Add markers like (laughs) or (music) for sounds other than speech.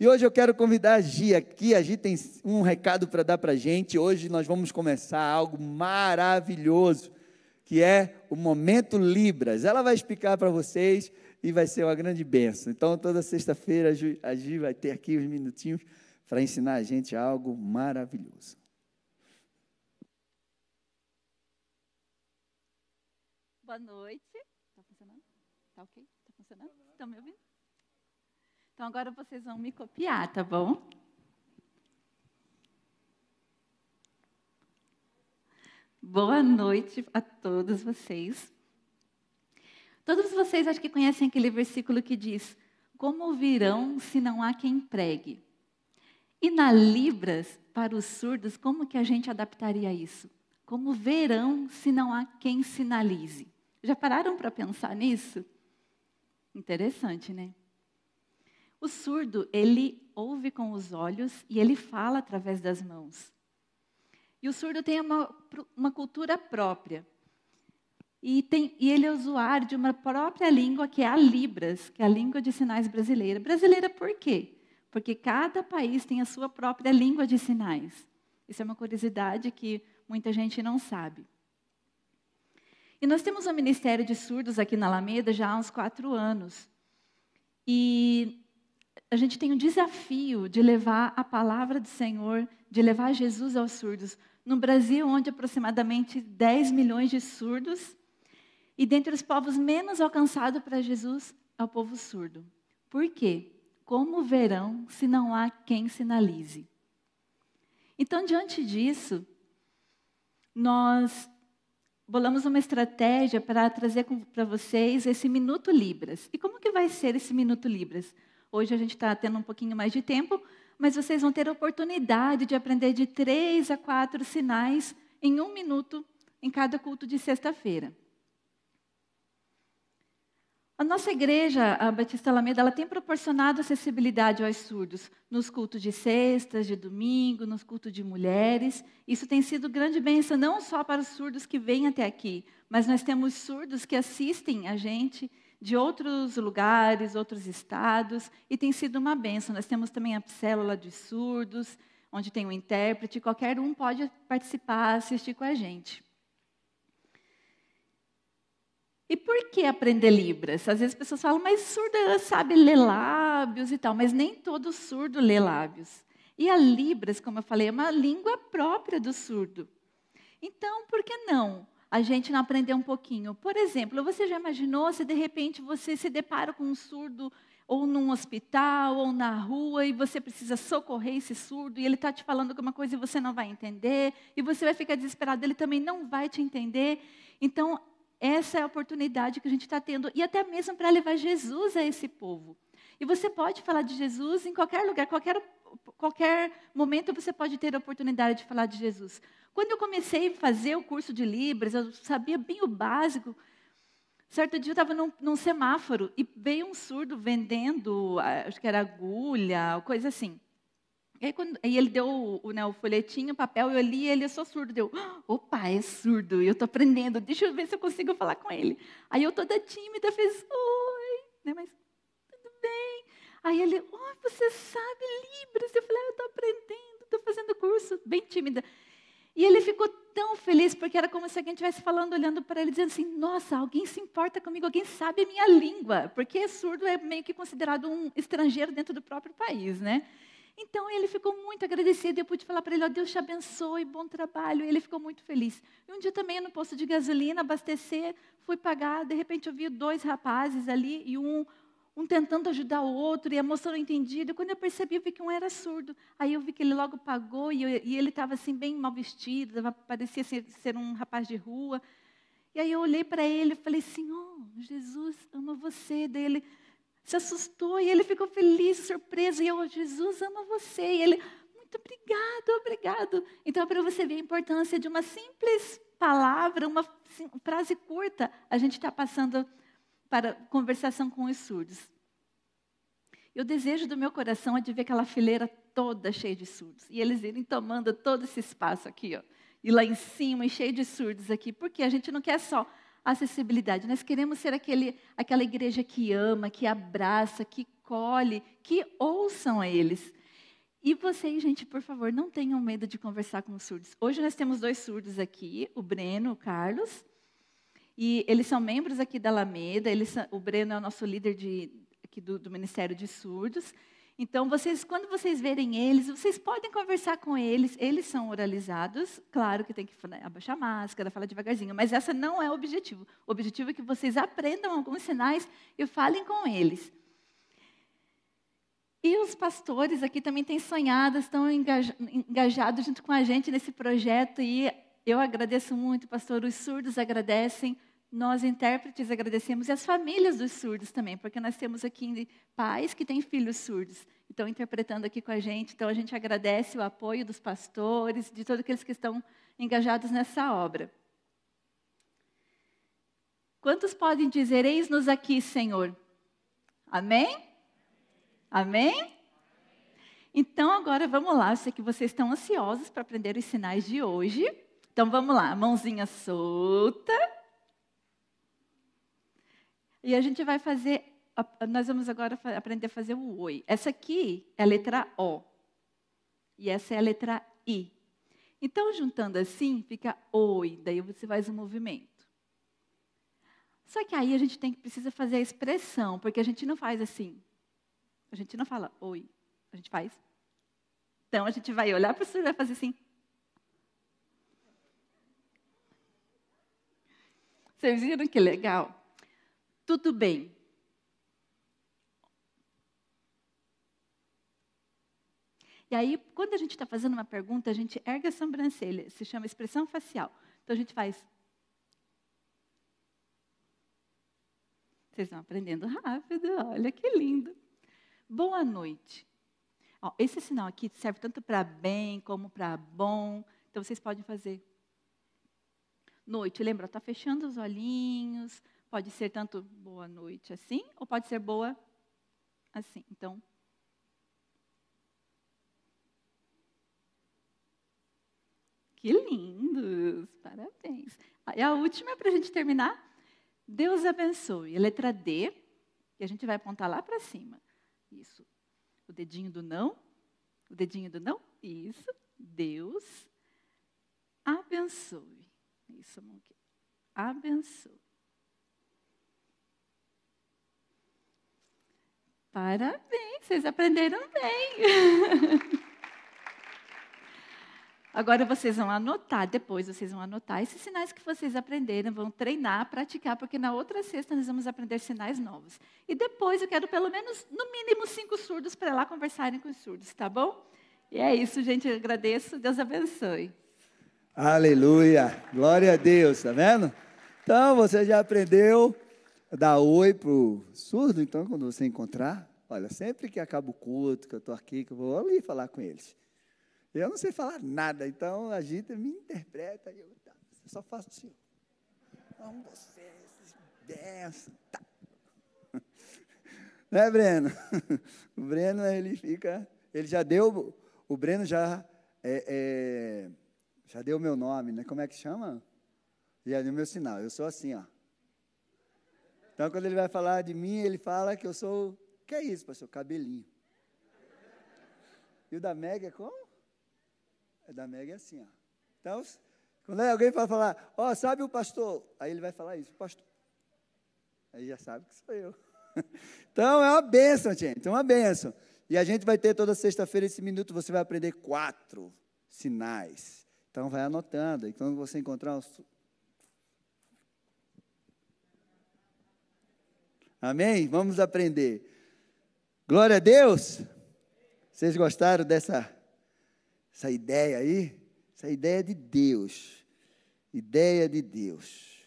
E hoje eu quero convidar a Gi aqui. A Gi tem um recado para dar para a gente. Hoje nós vamos começar algo maravilhoso, que é o Momento Libras. Ela vai explicar para vocês e vai ser uma grande benção. Então, toda sexta-feira a Gi vai ter aqui uns minutinhos para ensinar a gente algo maravilhoso. Boa noite. Está funcionando? Está ok? Está funcionando? Estão tá me ouvindo? Então agora vocês vão me copiar, tá bom? Boa noite a todos vocês. Todos vocês acho que conhecem aquele versículo que diz: Como ouvirão se não há quem pregue? E na Libras, para os surdos, como que a gente adaptaria isso? Como verão se não há quem sinalize? Já pararam para pensar nisso? Interessante, né? O surdo, ele ouve com os olhos e ele fala através das mãos. E o surdo tem uma, uma cultura própria. E, tem, e, ele é usuário de uma própria língua, que é a Libras, que é a língua de sinais brasileira. Brasileira por quê? Porque cada país tem a sua própria língua de sinais. Isso é uma curiosidade que muita gente não sabe. E nós temos um Ministério de Surdos aqui na Alameda já há uns quatro anos a gente tem um desafio de levar a palavra do Senhor, de levar Jesus aos surdos. No Brasil, onde aproximadamente 10 milhões de surdos, e dentre os povos menos alcançados para Jesus é o povo surdo. Por quê? Como verão se não há quem sinalize? Então, diante disso, nós bolamos uma estratégia para trazer para vocês esse Minuto Libras. E como que vai ser esse Minuto Libras? Hoje a gente está tendo um pouquinho mais de tempo, mas vocês vão ter a oportunidade de aprender de três a quatro sinais em um minuto em cada culto de sexta-feira. A nossa igreja, a Batista Alameda, ela tem proporcionado acessibilidade aos surdos nos cultos de sextas, de domingo, nos cultos de mulheres. Isso tem sido grande bênção não só para os surdos que vêm até aqui, mas nós temos surdos que assistem a gente de outros lugares, outros estados, e tem sido uma benção. Nós temos também a célula de surdos, onde tem um intérprete, qualquer um pode participar, assistir com a gente. E por que aprender Libras? Às vezes as pessoas falam, mas surda sabe ler lábios e tal, mas nem todo surdo lê lábios. E a Libras, como eu falei, é uma língua própria do surdo. Então, por que não a gente não aprender um pouquinho. Por exemplo, você já imaginou se de repente você se depara com um surdo ou num hospital ou na rua e você precisa socorrer esse surdo e ele está te falando alguma coisa e você não vai entender e você vai ficar desesperado, ele também não vai te entender. Então, essa é a oportunidade que a gente está tendo e até mesmo para levar Jesus a esse povo. E você pode falar de Jesus em qualquer lugar, qualquer, qualquer momento você pode ter a oportunidade de falar de Jesus. Quando eu comecei a fazer o curso de Libras, eu sabia bem o básico. Certo dia eu estava num, num, semáforo e veio um surdo vendendo, ah, acho que era agulha, coisa assim. E aí, quando, aí ele deu o, né, o folhetinho, o papel, eu li e ele, é só surdo. Deu, ah, opa, é surdo, eu estou aprendendo, deixa eu ver se eu consigo falar com ele. Aí eu toda tímida, fez, oi, né, mas Aí ele, oh, você sabe Libras? Eu falei, ah, eu estou aprendendo, estou fazendo curso, bem tímida. E ele ficou tão feliz, porque era como se alguém estivesse falando, olhando para ele, dizendo assim: Nossa, alguém se importa comigo, alguém sabe a minha língua, porque surdo é meio que considerado um estrangeiro dentro do próprio país, né? Então ele ficou muito agradecido e eu pude falar para ele: Ó, oh, Deus te abençoe, bom trabalho. E ele ficou muito feliz. E um dia também no posto de gasolina, abastecer, fui pagar, de repente eu vi dois rapazes ali e um um tentando ajudar o outro, e a moça não entendia. quando eu percebi, eu vi que um era surdo. Aí eu vi que ele logo pagou, e, eu, e ele estava assim, bem mal vestido, parecia ser, ser, um rapaz de rua. E aí eu olhei para ele e falei, Senhor, Jesus ama você. Daí ele se assustou, e ele ficou feliz, surpreso. E eu, Jesus ama você. E ele, muito obrigado, obrigado. Então, para você ver a importância de uma simples palavra, uma frase curta, a gente está passando para conversação com os surdos. E o desejo do meu coração é de ver aquela fileira toda cheia de surdos. E eles irem tomando todo esse espaço aqui, ó. E lá em cima, e cheio de surdos aqui. Porque a gente não quer só acessibilidade. Nós queremos ser aquele, aquela igreja que ama, que abraça, que colhe, que ouçam a eles. E vocês, gente, por favor, não tenham medo de conversar com os surdos. Hoje nós temos dois surdos aqui, o Breno, o Carlos. E eles são membros aqui da Alameda. Eles são, o Breno é o nosso líder de, aqui do, do Ministério de Surdos. Então, vocês, quando vocês verem eles, vocês podem conversar com eles. Eles são oralizados, claro que tem que né, abaixar a máscara, falar devagarzinho, mas essa não é o objetivo. O objetivo é que vocês aprendam alguns sinais e falem com eles. E os pastores aqui também têm sonhado, estão engajados junto com a gente nesse projeto e eu agradeço muito, pastor, os surdos agradecem nós intérpretes agradecemos e as famílias dos surdos também, porque nós temos aqui pais que têm filhos surdos estão interpretando aqui com a gente. Então a gente agradece o apoio dos pastores, de todos aqueles que estão engajados nessa obra. Quantos podem dizer: Eis-nos aqui, Senhor? Amém? Amém? Então agora vamos lá, eu sei que vocês estão ansiosos para aprender os sinais de hoje. Então vamos lá, mãozinha solta. E a gente vai fazer, nós vamos agora aprender a fazer o oi. Essa aqui é a letra O. E essa é a letra I. Então, juntando assim, fica oi. Daí você faz um movimento. Só que aí a gente tem que precisa fazer a expressão, porque a gente não faz assim. A gente não fala oi. A gente faz. Então a gente vai olhar para o senhor e vai fazer assim. Vocês viram que legal? tudo bem. E aí, quando a gente está fazendo uma pergunta, a gente ergue a sobrancelha, se chama expressão facial. Então a gente faz. Vocês estão aprendendo rápido, olha que lindo. Boa noite. Ó, esse sinal aqui serve tanto para bem como para bom. Então vocês podem fazer. Noite, lembra, está fechando os olhinhos, Pode ser tanto boa noite assim, ou pode ser boa assim. Então. Que lindos! Parabéns. E a última, é para a gente terminar. Deus abençoe. A letra D, que a gente vai apontar lá para cima. Isso. O dedinho do não. O dedinho do não. Isso. Deus abençoe. Isso, mão aqui. Abençoe. Parabéns, vocês aprenderam bem. (laughs) Agora vocês vão anotar, depois vocês vão anotar esses sinais que vocês aprenderam, vão treinar, praticar, porque na outra sexta nós vamos aprender sinais novos. E depois eu quero pelo menos, no mínimo, cinco surdos para lá conversarem com os surdos, tá bom? E é isso, gente. Eu agradeço. Deus abençoe. Aleluia. Glória a Deus, tá vendo? Então você já aprendeu dar oi para o surdo, então, quando você encontrar. Olha, sempre que acaba o culto, que eu estou aqui, que eu vou ali falar com eles. Eu não sei falar nada, então agita, me interpreta, tá, eu só faço assim. Amo vocês, benção, tá. (laughs) Né, Breno? (laughs) O Breno, ele fica, ele já deu, o Breno já, é, é, já deu o meu nome, né? Como é que chama? E aí, o meu sinal, eu sou assim, ó. Então, quando ele vai falar de mim, ele fala que eu sou. Que é isso, pastor? Cabelinho. E o da Meg é como? O é, da Meg é assim, ó. Então, quando alguém vai falar, ó, oh, sabe o pastor? Aí ele vai falar isso, pastor. Aí já sabe que sou eu. (laughs) Então, é uma benção gente, é uma benção E a gente vai ter toda sexta-feira esse minuto, você vai aprender quatro sinais. Então, vai anotando. E quando você encontrar os Amém? Vamos aprender. Glória a Deus! Vocês gostaram dessa essa ideia aí? Essa ideia de Deus. Ideia de Deus.